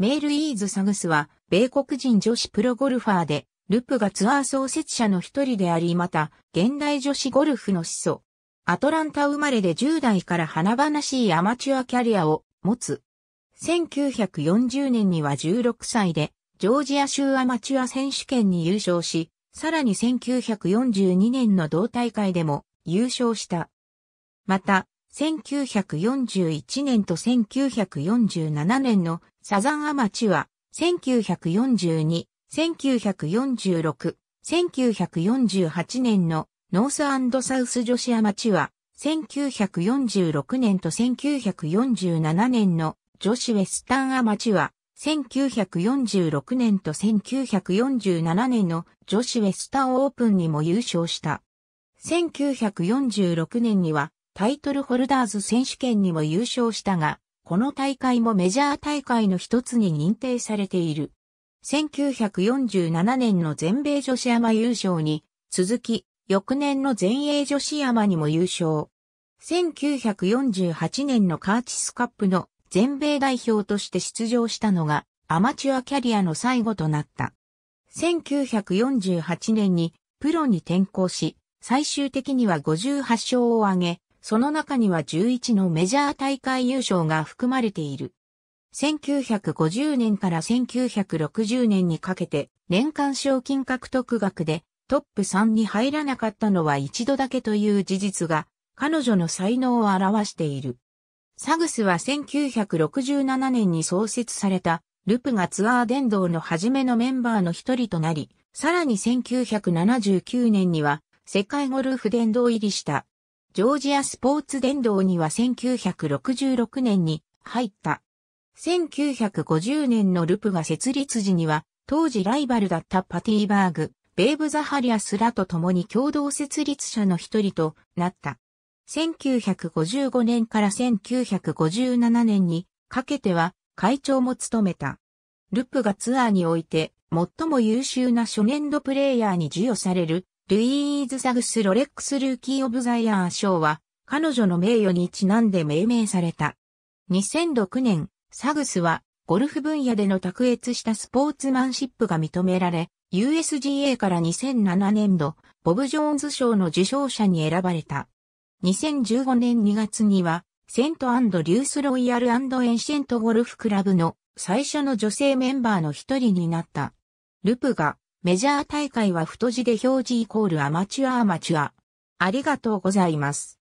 メールイーズ・サグスは、米国人女子プロゴルファーで、ルプがツアー創設者の一人であり、また、現代女子ゴルフの始祖。アトランタ生まれで10代から華々しいアマチュアキャリアを持つ。1940年には16歳で、ジョージア州アマチュア選手権に優勝し、さらに1942年の同大会でも優勝した。また、1941年と1947年のサザンアマチュア、1942、1946、1948年のノースサウス女子アマチュア、1946年と1947年の女子ウェスタンアマチュア、1946年と1947年の女子ウェスタンオープンにも優勝した。1946年にはタイトルホルダーズ選手権にも優勝したが、この大会もメジャー大会の一つに認定されている。1947年の全米女子アマ優勝に、続き、翌年の全英女子アマにも優勝。1948年のカーチスカップの全米代表として出場したのがアマチュアキャリアの最後となった。1948年にプロに転向し、最終的には58勝を挙げ、その中には11のメジャー大会優勝が含まれている。1950年から1960年にかけて年間賞金獲得額でトップ3に入らなかったのは一度だけという事実が彼女の才能を表している。サグスは1967年に創設されたルプがツアー伝道の初めのメンバーの一人となり、さらに1979年には世界ゴルフ殿堂入りした。ジョージアスポーツ殿堂には1966年に入った。1950年のルプが設立時には、当時ライバルだったパティバーグ、ベーブ・ザハリアスらと共に共同設立者の一人となった。1955年から1957年にかけては会長も務めた。ルップがツアーにおいて最も優秀な初年度プレイヤーに授与されるルイーズ・サグス・ロレックス・ルーキー・オブ・ザ・イヤー賞は、彼女の名誉にちなんで命名された。2006年、サグスは、ゴルフ分野での卓越したスポーツマンシップが認められ、USGA から2007年度、ボブ・ジョーンズ賞の受賞者に選ばれた。2015年2月には、セントリュース・ロイヤルエンシェント・ゴルフ・クラブの最初の女性メンバーの一人になった。ルプがメジャー大会は太字で表示イコールアマチュアアマチュア。ありがとうございます。